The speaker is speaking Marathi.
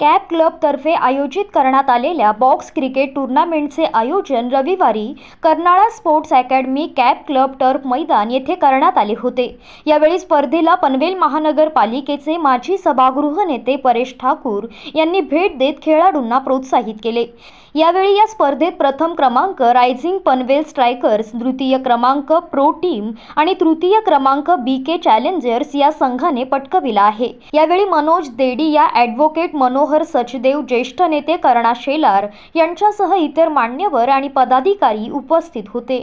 कॅप क्लबतर्फे आयोजित करण्यात आलेल्या बॉक्स क्रिकेट टूर्नामेंटचे आयोजन रविवारी Karnala sports academy cap club turf मैदान येथे करण्यात आले होते यावेळी स्पर्धेला पनवेल महानगरपालिकेचे माजी सभागृह नेते परेश ठाकूर यांनी भेट देत खेळाडूंना प्रोत्साहित केले यावेळी या स्पर्धेत प्रथम क्रमांक रायझिंग पनवेल स्ट्रायकर्स द्वितीय क्रमांक प्रो टीम आणि तृतीय क्रमांक बी के चॅलेंजर्स या संघाने पटकविला आहे यावेळी मनोज देडी या ॲडव्होकेट मनोहर मनोहर सचदेव ज्येष्ठ नेते कर्णा शेलार यांच्यासह इतर मान्यवर आणि पदाधिकारी उपस्थित होते